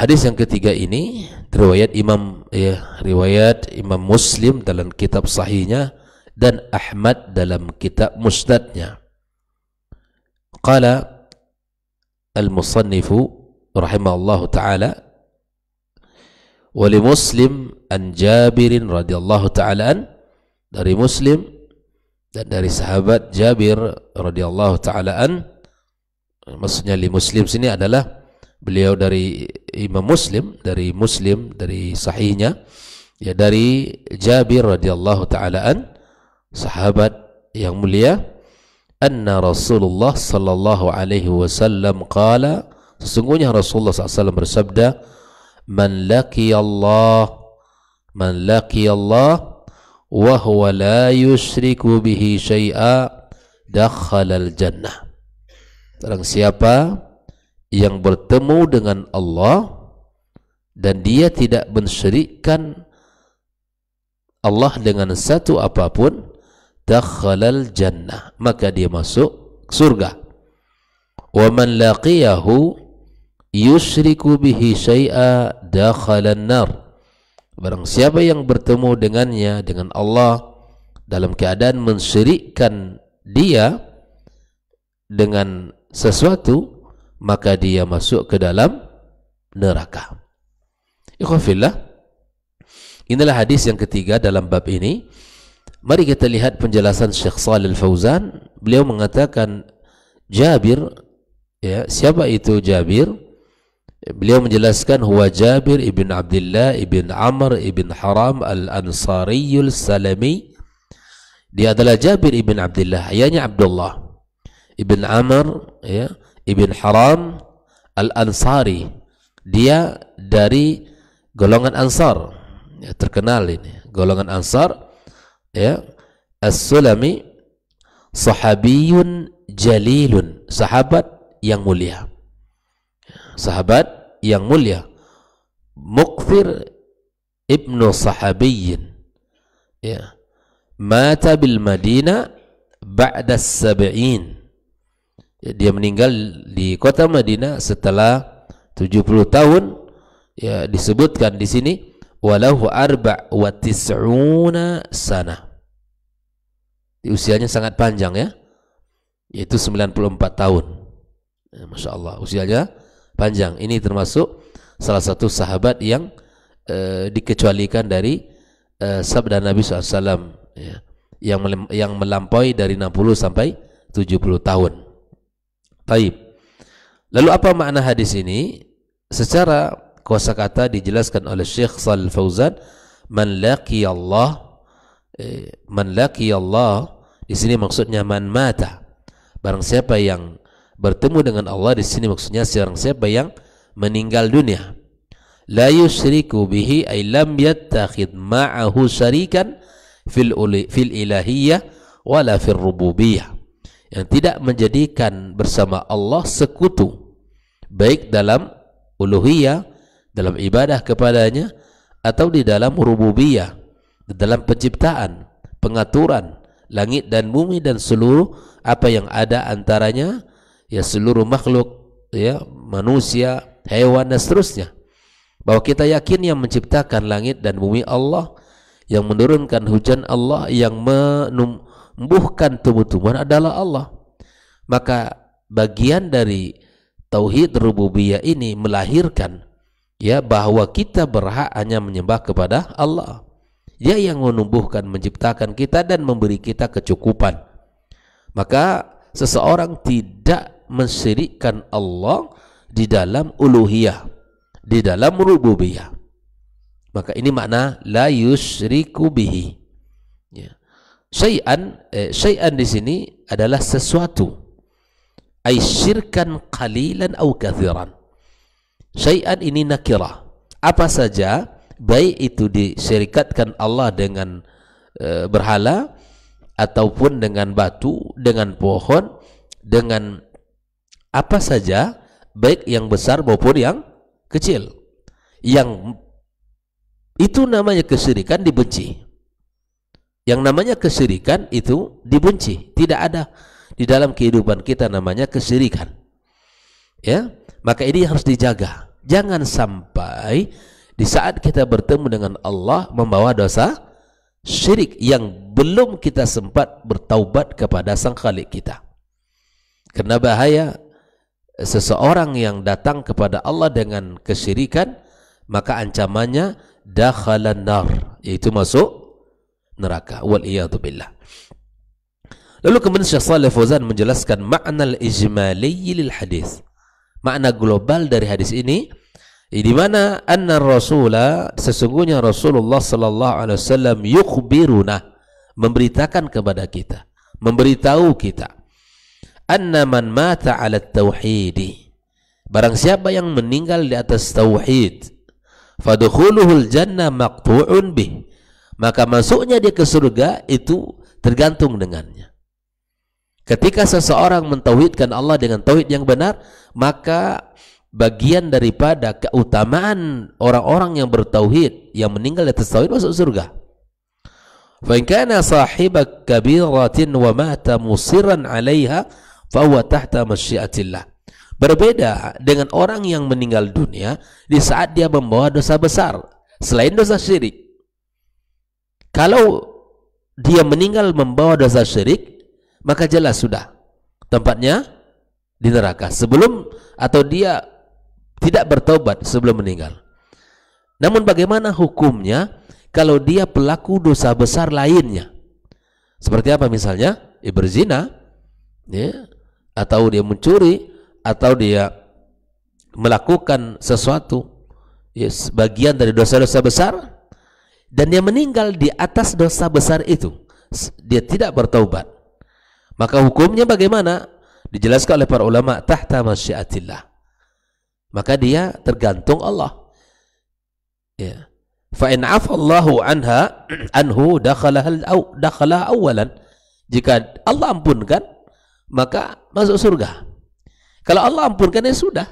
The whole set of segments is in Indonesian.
Hadis yang ketiga ini riwayat Imam ya, riwayat Imam Muslim dalam kitab sahihnya dan Ahmad dalam kitab musnadnya. Qala al-musannifu rahimahullahu taala wa Muslim an Jabir radhiyallahu taala an dari Muslim dan dari sahabat Jabir radhiyallahu taala an maksudnya li Muslim sini adalah beliau dari Imam Muslim dari Muslim dari sahihnya ya dari Jabir radhiyallahu taalaan sahabat yang mulia anna Rasulullah sallallahu alaihi wasallam qala sesungguhnya Rasulullah SAW bersabda man laki Allah man laki Allah wa huwa la yushriku bihi syai'a dakhala al jannah Barang siapa yang bertemu dengan Allah dan dia tidak mensyirikkan Allah dengan satu apapun dakhalal jannah maka dia masuk surga wa man laqiyahu yusyriku bihi syai'a dakhalan nar barang siapa yang bertemu dengannya dengan Allah dalam keadaan mensyirikkan dia dengan sesuatu maka dia masuk ke dalam neraka. Ikhwafillah. Inilah hadis yang ketiga dalam bab ini. Mari kita lihat penjelasan Syekh Salil Fauzan. Beliau mengatakan Jabir ya, siapa itu Jabir? Beliau menjelaskan huwa Jabir ibn Abdullah ibn Amr ibn Haram al-Ansariyul Salami. Dia adalah Jabir ibn Abdullah, ayahnya Abdullah ibn Amr ya, ibn Haram Al-Ansari. Dia dari golongan Ansar. Ya, terkenal ini, golongan Ansar. Ya. As-Sulami sahabiyun jalilun, sahabat yang mulia. Sahabat yang mulia. Mukfir ibnu sahabiyin. Ya. Mata bil Madinah ba'da sab'in ya, dia meninggal di kota Madinah setelah 70 tahun ya disebutkan di sini walahu arba wa tis'una sana di usianya sangat panjang ya yaitu 94 tahun ya, Masya Allah usianya panjang ini termasuk salah satu sahabat yang e, dikecualikan dari e, sabda Nabi SAW ya, yang, yang melampaui dari 60 sampai 70 tahun Taib. Lalu apa makna hadis ini? Secara kata dijelaskan oleh Syekh Sal Fauzan, "Man laqiya Allah eh, man laqiya Allah" di sini maksudnya man mata. Barang siapa yang bertemu dengan Allah di sini maksudnya barang siapa yang meninggal dunia. La yusyriku bihi ay lam yattakhid ma'ahu syarikan fil fil ilahiyyah wala fil rububiyah yang tidak menjadikan bersama Allah sekutu baik dalam uluhiyah dalam ibadah kepadanya atau di dalam rububiyah di dalam penciptaan pengaturan langit dan bumi dan seluruh apa yang ada antaranya ya seluruh makhluk ya manusia hewan dan seterusnya bahwa kita yakin yang menciptakan langit dan bumi Allah yang menurunkan hujan Allah yang menum, bukan tumbuh-tumbuhan adalah Allah. Maka bagian dari tauhid rububiyah ini melahirkan ya bahwa kita berhak hanya menyembah kepada Allah. Dia yang menumbuhkan, menciptakan kita dan memberi kita kecukupan. Maka seseorang tidak mensyirikkan Allah di dalam uluhiyah, di dalam rububiyah. Maka ini makna la yusyriku bihi. Ya syai'an eh, syai'an di sini adalah sesuatu ay syirkan qalilan au kathiran syai'an ini nakirah apa saja baik itu disyirikatkan Allah dengan eh, berhala ataupun dengan batu dengan pohon dengan apa saja baik yang besar maupun yang kecil yang itu namanya kesyirikan dibenci yang namanya kesirikan itu dibenci, tidak ada di dalam kehidupan kita namanya kesirikan. Ya, maka ini harus dijaga. Jangan sampai di saat kita bertemu dengan Allah membawa dosa syirik yang belum kita sempat bertaubat kepada Sang Khalik kita. Karena bahaya seseorang yang datang kepada Allah dengan kesyirikan maka ancamannya dakhalan nar yaitu masuk neraka wal billah lalu kemudian Syekh Saleh Fauzan menjelaskan makna ijmali lil hadis makna global dari hadis ini di mana anna rasula sesungguhnya Rasulullah sallallahu alaihi wasallam yukhbiruna memberitakan kepada kita memberitahu kita anna man mata ala tauhid. barang siapa yang meninggal di atas tauhid fadkhuluhul jannah maqtu'un bih maka masuknya dia ke surga itu tergantung dengannya. Ketika seseorang mentauhidkan Allah dengan tauhid yang benar, maka bagian daripada keutamaan orang-orang yang bertauhid yang meninggal di atas tauhid masuk surga. Fa in kana sahibak kabiratin wa mata musiran 'alaiha fa tahta masyiatillah. Berbeda dengan orang yang meninggal dunia di saat dia membawa dosa besar selain dosa syirik. Kalau dia meninggal membawa dosa syirik, maka jelas sudah tempatnya di neraka sebelum atau dia tidak bertobat sebelum meninggal. Namun bagaimana hukumnya kalau dia pelaku dosa besar lainnya? Seperti apa misalnya? Dia berzina, ya, atau dia mencuri, atau dia melakukan sesuatu ya, bagian dari dosa-dosa besar dan dia meninggal di atas dosa besar itu dia tidak bertaubat maka hukumnya bagaimana dijelaskan oleh para ulama tahta masyiatillah maka dia tergantung Allah ya fa in afallahu anha anhu dakhala au awalan jika Allah ampunkan maka masuk surga kalau Allah ampunkan ya sudah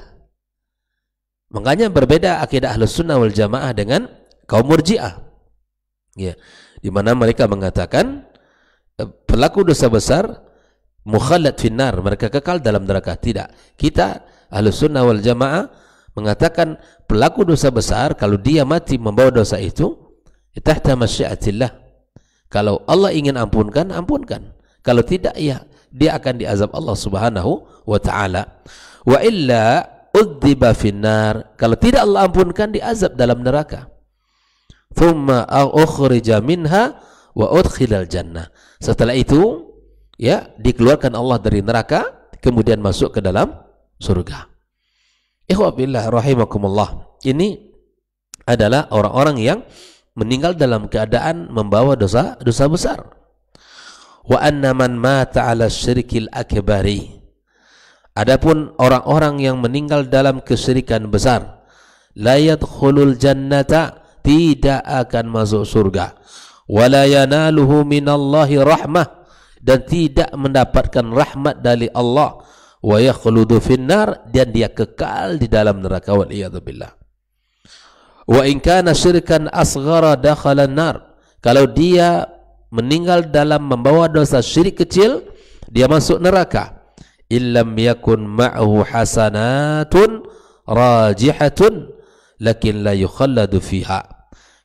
makanya berbeda akidah ahlus sunnah wal jamaah dengan kaum murjiah ya di mana mereka mengatakan e, pelaku dosa besar mukhalat finar mereka kekal dalam neraka tidak kita ahlu sunnah wal jamaah mengatakan pelaku dosa besar kalau dia mati membawa dosa itu tahta masyiatillah kalau Allah ingin ampunkan ampunkan kalau tidak ya dia akan diazab Allah Subhanahu wa taala wa illa uddiba finnar kalau tidak Allah ampunkan diazab dalam neraka thumma ukhrija minha wa udkhilal jannah. Setelah itu ya dikeluarkan Allah dari neraka kemudian masuk ke dalam surga. Ikhwabillah rahimakumullah. Ini adalah orang-orang yang meninggal dalam keadaan membawa dosa dosa besar. Wa anna man mata ala syirkil akbari. Adapun orang-orang yang meninggal dalam kesyirikan besar, la yadkhulul jannata tidak akan masuk surga wala yanaluhu Allahi rahmah dan tidak mendapatkan rahmat dari Allah wa yakhludu finnar dan dia kekal di dalam neraka wal wa in kana syirkan asghara dakhala nar kalau dia meninggal dalam membawa dosa syirik kecil dia masuk neraka illam yakun ma'hu hasanatun rajihatun lakin la yukhalladu fiha'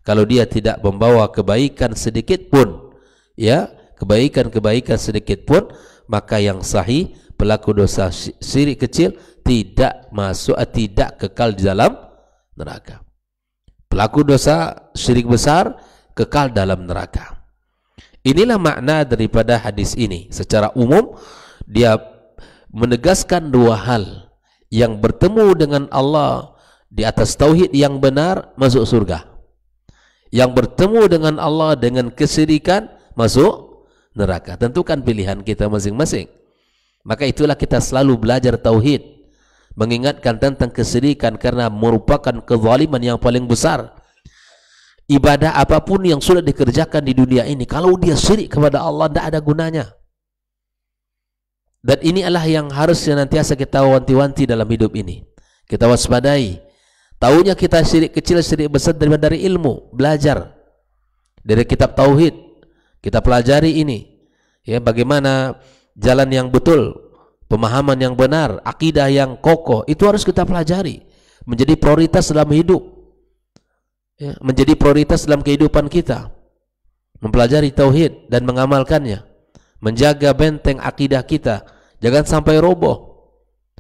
kalau dia tidak membawa kebaikan sedikit pun ya kebaikan-kebaikan sedikit pun maka yang sahih pelaku dosa syirik kecil tidak masuk eh, tidak kekal di dalam neraka pelaku dosa syirik besar kekal dalam neraka inilah makna daripada hadis ini secara umum dia menegaskan dua hal yang bertemu dengan Allah di atas tauhid yang benar masuk surga yang bertemu dengan Allah dengan kesirikan masuk neraka. Tentukan pilihan kita masing-masing. Maka itulah kita selalu belajar tauhid, mengingatkan tentang kesirikan karena merupakan kezaliman yang paling besar. Ibadah apapun yang sudah dikerjakan di dunia ini, kalau dia syirik kepada Allah, tidak ada gunanya. Dan ini adalah yang harus senantiasa kita wanti-wanti dalam hidup ini. Kita waspadai Tahunya kita syirik kecil syirik besar dari dari ilmu, belajar dari kitab tauhid. Kita pelajari ini. Ya, bagaimana jalan yang betul, pemahaman yang benar, akidah yang kokoh, itu harus kita pelajari. Menjadi prioritas dalam hidup. Ya, menjadi prioritas dalam kehidupan kita. Mempelajari tauhid dan mengamalkannya. Menjaga benteng akidah kita. Jangan sampai roboh.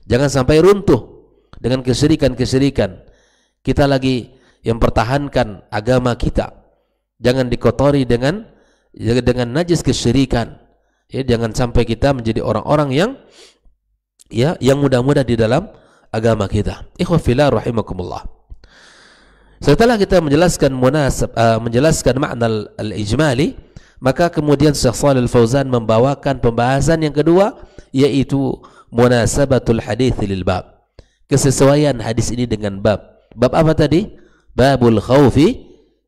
Jangan sampai runtuh dengan kesirikan-kesirikan kita lagi yang pertahankan agama kita. Jangan dikotori dengan dengan najis kesyirikan. Ya, jangan sampai kita menjadi orang-orang yang ya yang mudah-mudah di dalam agama kita. Ikhwafillah rahimakumullah. Setelah kita menjelaskan munasab uh, menjelaskan makna al-ijmali, maka kemudian Syekh Shalal Fauzan membawakan pembahasan yang kedua yaitu munasabatul hadis lil bab. Kesesuaian hadis ini dengan bab. Bab apa tadi? Babul khawfi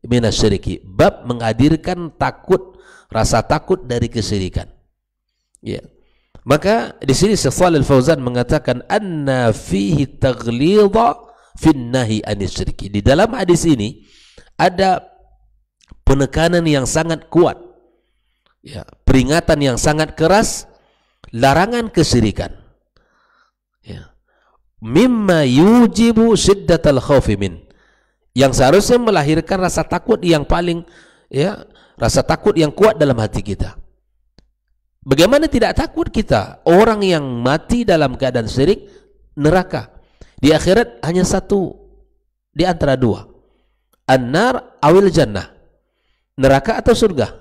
minasyiriki. Bab menghadirkan takut, rasa takut dari kesyirikan. Ya. Maka di sini Syekh Shalal Fauzan mengatakan anna fihi taghlidha fin nahi anisyiriki. Di dalam hadis ini ada penekanan yang sangat kuat. Ya, peringatan yang sangat keras larangan kesyirikan. Ya mimma yujibu syiddatal khawfi min yang seharusnya melahirkan rasa takut yang paling ya rasa takut yang kuat dalam hati kita bagaimana tidak takut kita orang yang mati dalam keadaan syirik neraka di akhirat hanya satu di antara dua annar awil jannah neraka atau surga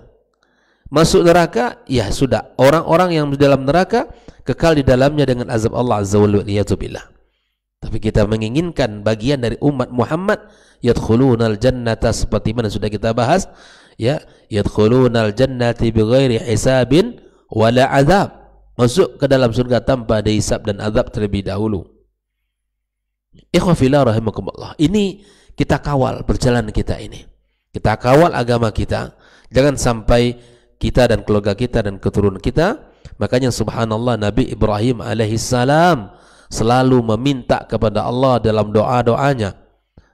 masuk neraka ya sudah orang-orang yang di dalam neraka kekal di dalamnya dengan azab Allah azza wa jalla tapi kita menginginkan bagian dari umat Muhammad yadkhulunal jannata seperti mana sudah kita bahas ya yadkhulunal jannati bighairi hisabin wala azab masuk ke dalam surga tanpa dihisab dan azab terlebih dahulu ikhwafillah rahimakumullah ini kita kawal perjalanan kita ini kita kawal agama kita jangan sampai kita dan keluarga kita dan keturunan kita makanya subhanallah Nabi Ibrahim alaihi salam selalu meminta kepada Allah dalam doa-doanya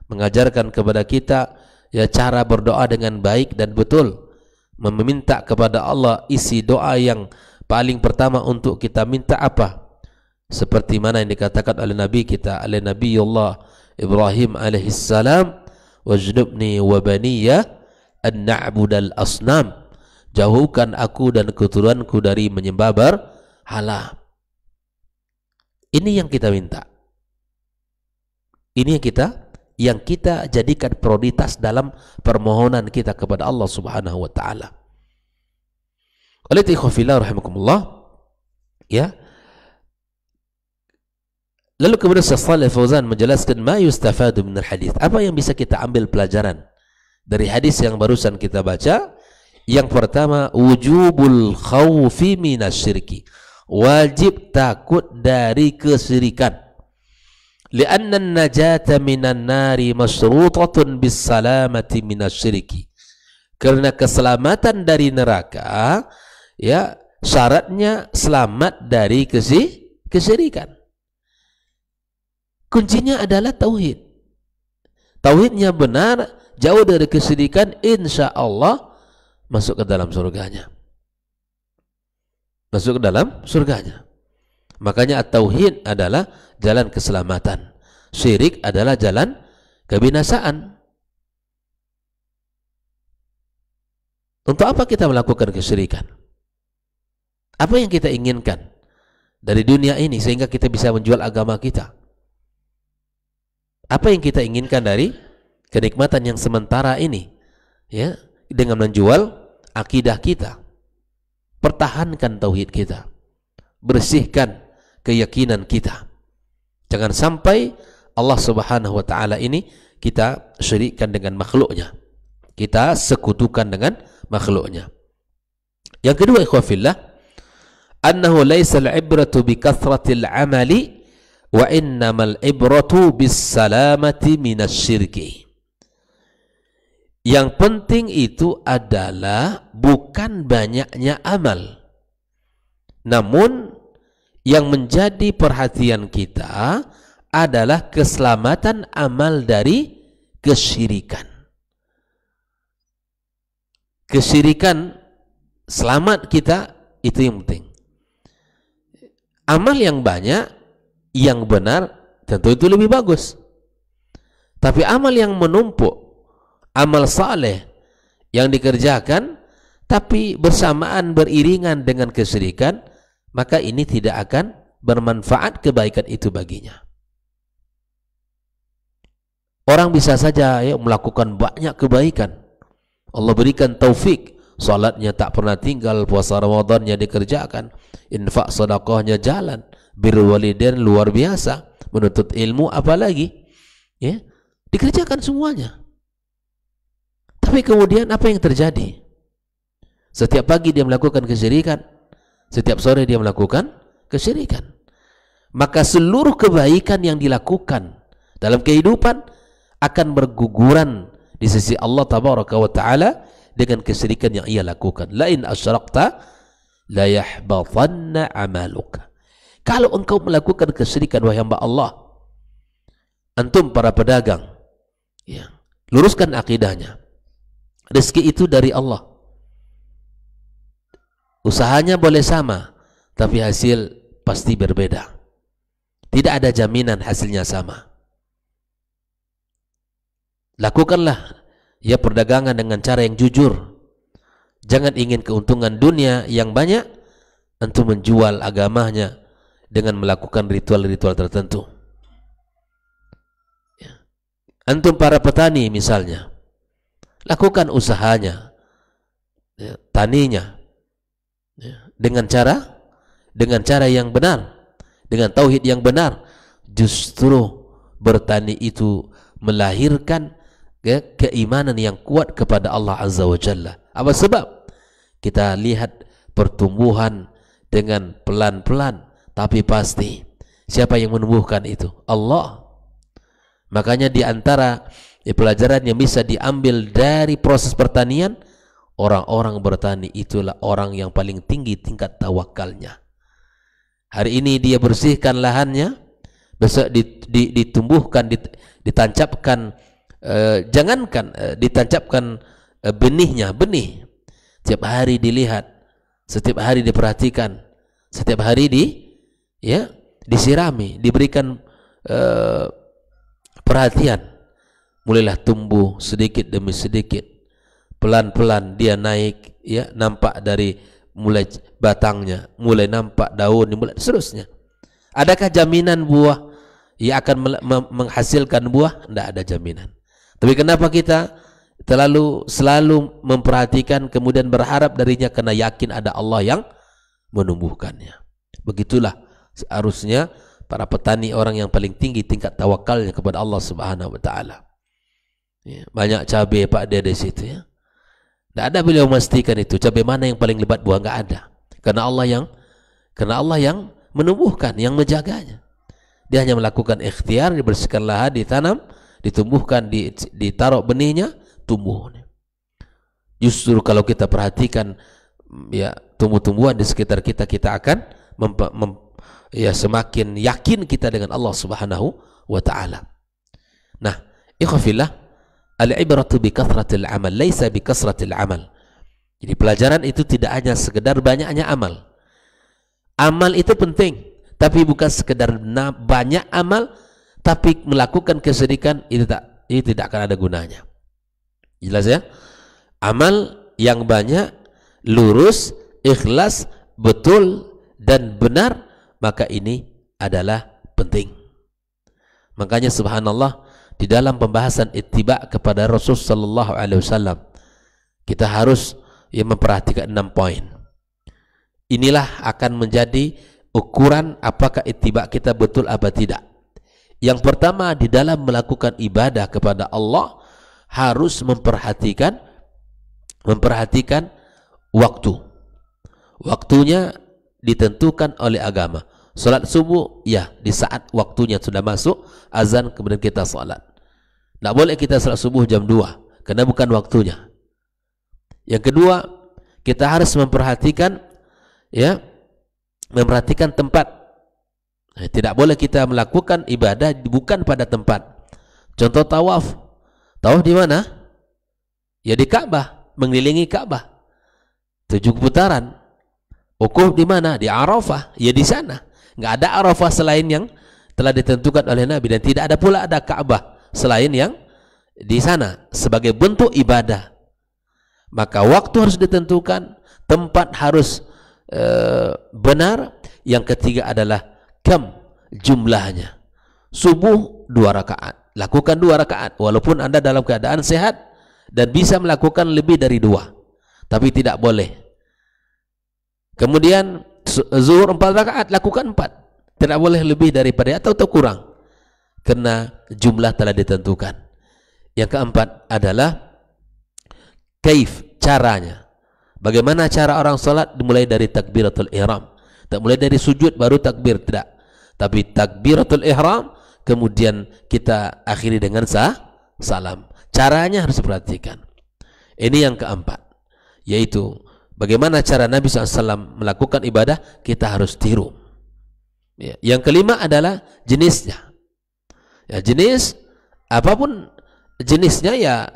mengajarkan kepada kita ya cara berdoa dengan baik dan betul meminta kepada Allah isi doa yang paling pertama untuk kita minta apa seperti mana yang dikatakan oleh Nabi kita oleh Allah Ibrahim alaihissalam wajnubni wabaniya baniya an na'budal asnam jauhkan aku dan keturunanku dari menyembah berhala ini yang kita minta. Ini yang kita yang kita jadikan prioritas dalam permohonan kita kepada Allah Subhanahu wa taala. ya. Lalu kemudian Syekh Shalih Fauzan menjelaskan ma yustafadu minal hadis. Apa yang bisa kita ambil pelajaran dari hadis yang barusan kita baca? Yang pertama wujubul khawfi minasyirki. syirki wajib takut dari kesyirikan lianna najata minan nari masyrutatun bis salamati minasyiriki karena keselamatan dari neraka ya syaratnya selamat dari kesi kesyirikan kuncinya adalah tauhid tauhidnya benar jauh dari kesyirikan insya Allah masuk ke dalam surganya masuk ke dalam surganya. Makanya at-tauhid adalah jalan keselamatan. Syirik adalah jalan kebinasaan. Untuk apa kita melakukan kesyirikan? Apa yang kita inginkan dari dunia ini sehingga kita bisa menjual agama kita? Apa yang kita inginkan dari kenikmatan yang sementara ini? Ya, dengan menjual akidah kita. Pertahankan tauhid kita. Bersihkan keyakinan kita. Jangan sampai Allah Subhanahu wa taala ini kita syirikkan dengan makhluknya. Kita sekutukan dengan makhluknya. Yang kedua ikhwah fillah, annahu al ibratu bi kathratil amali wa innamal ibratu bis salamati minasy syirki. Yang penting itu adalah bukan banyaknya amal. Namun yang menjadi perhatian kita adalah keselamatan amal dari kesyirikan. Kesyirikan selamat kita itu yang penting. Amal yang banyak yang benar tentu itu lebih bagus. Tapi amal yang menumpuk amal saleh yang dikerjakan tapi bersamaan beriringan dengan kesyirikan maka ini tidak akan bermanfaat kebaikan itu baginya orang bisa saja ya melakukan banyak kebaikan Allah berikan taufik salatnya tak pernah tinggal puasa Ramadannya dikerjakan infak sedekahnya jalan birwaliden luar biasa menuntut ilmu apalagi ya dikerjakan semuanya tapi kemudian apa yang terjadi? Setiap pagi dia melakukan kesyirikan, setiap sore dia melakukan kesyirikan. Maka seluruh kebaikan yang dilakukan dalam kehidupan akan berguguran di sisi Allah tabaraka wa taala dengan kesyirikan yang ia lakukan. Lain asyraqta la yahbathanna amaluka. Kalau engkau melakukan kesyirikan wahai hamba Allah, antum para pedagang, ya, luruskan akidahnya. Rezeki itu dari Allah. Usahanya boleh sama, tapi hasil pasti berbeda. Tidak ada jaminan hasilnya sama. Lakukanlah ya perdagangan dengan cara yang jujur. Jangan ingin keuntungan dunia yang banyak, antum menjual agamanya dengan melakukan ritual-ritual tertentu. Ya. Antum para petani misalnya, lakukan usahanya ya, taninya ya, dengan cara dengan cara yang benar dengan tauhid yang benar justru bertani itu melahirkan ya, keimanan yang kuat kepada Allah Azza wa Jalla apa sebab kita lihat pertumbuhan dengan pelan-pelan tapi pasti siapa yang menumbuhkan itu Allah makanya diantara antara ya pelajaran yang bisa diambil dari proses pertanian orang-orang bertani itulah orang yang paling tinggi tingkat tawakalnya hari ini dia bersihkan lahannya besok ditumbuhkan ditancapkan eh, jangankan eh, ditancapkan eh, benihnya benih setiap hari dilihat setiap hari diperhatikan setiap hari di ya disirami diberikan eh, perhatian mulailah tumbuh sedikit demi sedikit pelan-pelan dia naik ya nampak dari mulai batangnya mulai nampak daun mulai seterusnya adakah jaminan buah ia akan menghasilkan buah tidak ada jaminan tapi kenapa kita terlalu selalu memperhatikan kemudian berharap darinya karena yakin ada Allah yang menumbuhkannya begitulah seharusnya para petani orang yang paling tinggi tingkat tawakalnya kepada Allah Subhanahu wa taala Ya, banyak cabai Pak Dia di situ ya. Tidak ada beliau memastikan itu cabai mana yang paling lebat buah nggak ada. Karena Allah yang karena Allah yang menumbuhkan, yang menjaganya. Dia hanya melakukan ikhtiar, dibersihkan lahan, ditanam, ditumbuhkan, ditaruh benihnya, tumbuh. Justru kalau kita perhatikan ya tumbuh-tumbuhan di sekitar kita, kita akan mem, mem, ya semakin yakin kita dengan Allah Subhanahu wa taala. Nah, ikhwafillah al-ibratu bi kathratil amal laisa bi kasratil amal jadi pelajaran itu tidak hanya sekedar banyaknya amal amal itu penting tapi bukan sekedar banyak amal tapi melakukan kesedihan itu tak ini tidak akan ada gunanya jelas ya amal yang banyak lurus ikhlas betul dan benar maka ini adalah penting makanya subhanallah di dalam pembahasan ittiba kepada Rasul sallallahu alaihi wasallam kita harus ya, memperhatikan enam poin. Inilah akan menjadi ukuran apakah ittiba kita betul apa tidak. Yang pertama di dalam melakukan ibadah kepada Allah harus memperhatikan memperhatikan waktu. Waktunya ditentukan oleh agama. Salat subuh ya di saat waktunya sudah masuk azan kemudian kita salat. Tidak boleh kita salat subuh jam 2 karena bukan waktunya. Yang kedua, kita harus memperhatikan ya memperhatikan tempat. Nah, tidak boleh kita melakukan ibadah bukan pada tempat. Contoh tawaf. Tawaf di mana? Ya di Ka'bah, mengelilingi Ka'bah. Tujuh putaran. Wukuf di mana? Di Arafah. Ya di sana. Enggak ada Arafah selain yang telah ditentukan oleh Nabi dan tidak ada pula ada Ka'bah selain yang di sana sebagai bentuk ibadah. Maka waktu harus ditentukan, tempat harus e, benar. Yang ketiga adalah kem jumlahnya. Subuh dua rakaat. Lakukan dua rakaat walaupun Anda dalam keadaan sehat dan bisa melakukan lebih dari dua. Tapi tidak boleh. Kemudian zuhur empat rakaat lakukan empat. Tidak boleh lebih daripada atau, atau kurang karena jumlah telah ditentukan. Yang keempat adalah kaif caranya. Bagaimana cara orang salat dimulai dari takbiratul ihram. Tak mulai dari sujud baru takbir tidak. Tapi takbiratul ihram kemudian kita akhiri dengan sah salam. Caranya harus diperhatikan. Ini yang keempat yaitu bagaimana cara Nabi SAW melakukan ibadah kita harus tiru. Ya, yang kelima adalah jenisnya ya jenis apapun jenisnya ya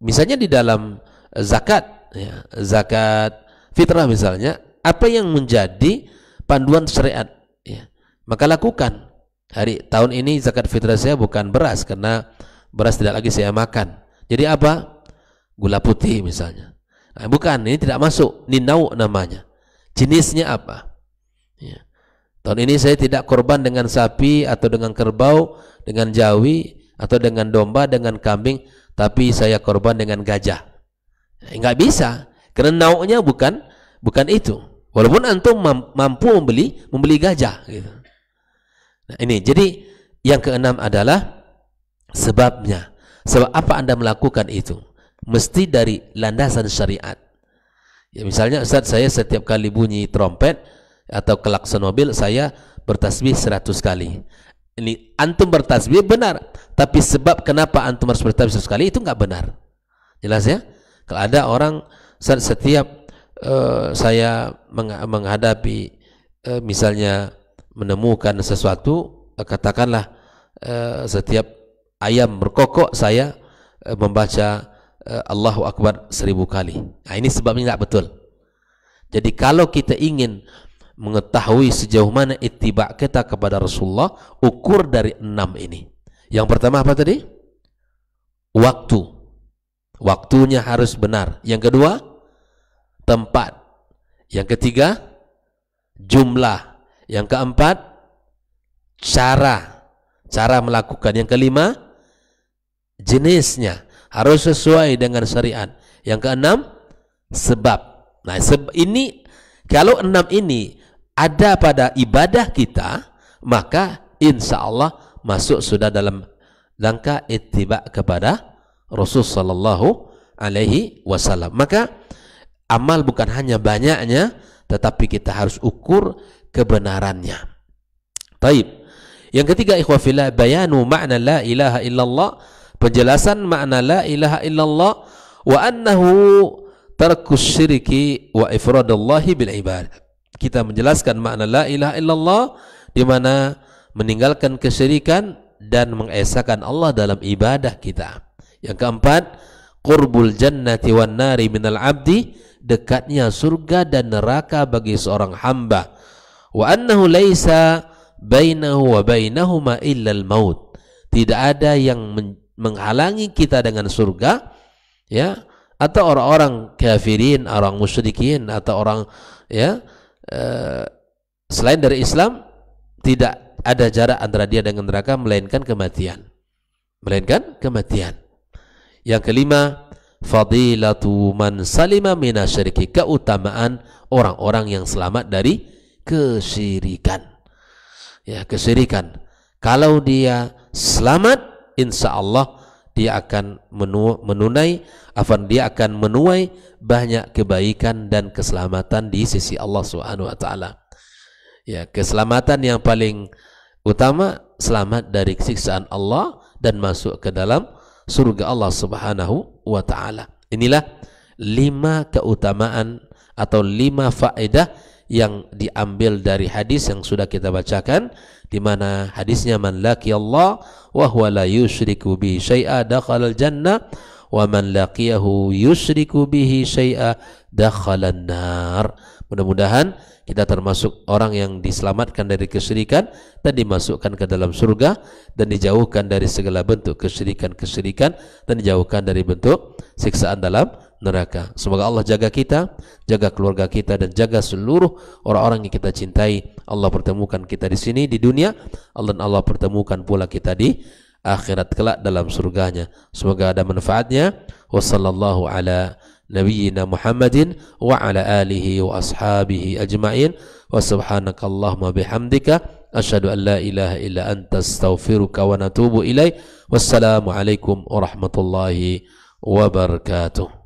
misalnya di dalam zakat ya zakat fitrah misalnya apa yang menjadi panduan syariat ya maka lakukan hari tahun ini zakat fitrah saya bukan beras karena beras tidak lagi saya makan jadi apa gula putih misalnya nah, bukan ini tidak masuk ninau namanya jenisnya apa ya. Tahun ini saya tidak korban dengan sapi atau dengan kerbau, dengan jawi atau dengan domba, dengan kambing, tapi saya korban dengan gajah. Enggak eh, bisa, karena nauknya bukan bukan itu. Walaupun antum mampu membeli membeli gajah gitu. Nah, ini jadi yang keenam adalah sebabnya. Sebab apa Anda melakukan itu? Mesti dari landasan syariat. Ya misalnya Ustaz saya setiap kali bunyi trompet atau klakson mobil saya bertasbih 100 kali. Ini antum bertasbih benar, tapi sebab kenapa antum harus bertasbih 100 kali itu nggak benar. Jelas ya? Kalau ada orang setiap uh, saya menghadapi uh, misalnya menemukan sesuatu uh, katakanlah uh, setiap ayam berkokok saya uh, membaca uh, Allahu Akbar seribu kali. Nah, ini sebabnya nggak betul. Jadi kalau kita ingin mengetahui sejauh mana ittiba kita kepada Rasulullah ukur dari enam ini. Yang pertama apa tadi? Waktu. Waktunya harus benar. Yang kedua, tempat. Yang ketiga, jumlah. Yang keempat, cara. Cara melakukan. Yang kelima, jenisnya. Harus sesuai dengan syariat. Yang keenam, sebab. Nah, seb ini kalau enam ini ada pada ibadah kita, maka insya Allah masuk sudah dalam langkah ittiba kepada Rasul Sallallahu Alaihi Wasallam. Maka amal bukan hanya banyaknya, tetapi kita harus ukur kebenarannya. Taib. Yang ketiga ikhwafillah bayanu makna la ilaha illallah penjelasan makna la ilaha illallah wa annahu tarkus syiriki wa ifradallahi bil ibadah kita menjelaskan makna la ilaha illallah di mana meninggalkan kesyirikan dan mengesahkan Allah dalam ibadah kita. Yang keempat, qurbul jannati wan nari minal abdi, dekatnya surga dan neraka bagi seorang hamba. Wa annahu laisa bainahu wa bainahuma illal maut. Tidak ada yang menghalangi kita dengan surga ya atau orang-orang kafirin, orang musyrikin atau orang ya Eh, selain dari Islam tidak ada jarak antara dia dengan neraka melainkan kematian melainkan kematian yang kelima fadilatu man salima minasyirki keutamaan orang-orang yang selamat dari kesyirikan ya kesyirikan kalau dia selamat insya Allah dia akan menu, menunai afan dia akan menuai banyak kebaikan dan keselamatan di sisi Allah Subhanahu wa taala. Ya, keselamatan yang paling utama selamat dari siksaan Allah dan masuk ke dalam surga Allah Subhanahu wa taala. Inilah lima keutamaan atau lima faedah yang diambil dari hadis yang sudah kita bacakan di mana hadisnya man Allah wa huwa la yusyriku bi syai'a dakhalal jannah wa man laqiyahu yusyriku bihi syai'a dakhalan nar. Mudah-mudahan kita termasuk orang yang diselamatkan dari kesyirikan dan dimasukkan ke dalam surga dan dijauhkan dari segala bentuk kesyirikan-kesyirikan dan dijauhkan dari bentuk siksaan dalam neraka. Semoga Allah jaga kita, jaga keluarga kita dan jaga seluruh orang-orang yang kita cintai. Allah pertemukan kita di sini di dunia, Allah dan Allah pertemukan pula kita di akhirat kelak dalam surganya. Semoga ada manfaatnya. Wassallallahu ala nabiyyina Muhammadin wa ala alihi wa ashabihi ajma'in. Wa subhanakallahumma bihamdika asyhadu an la ilaha illa anta astaghfiruka wa natubu Wassalamu alaikum warahmatullahi wabarakatuh.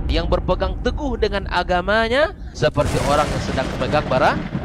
yang berpegang teguh dengan agamanya seperti orang yang sedang memegang barang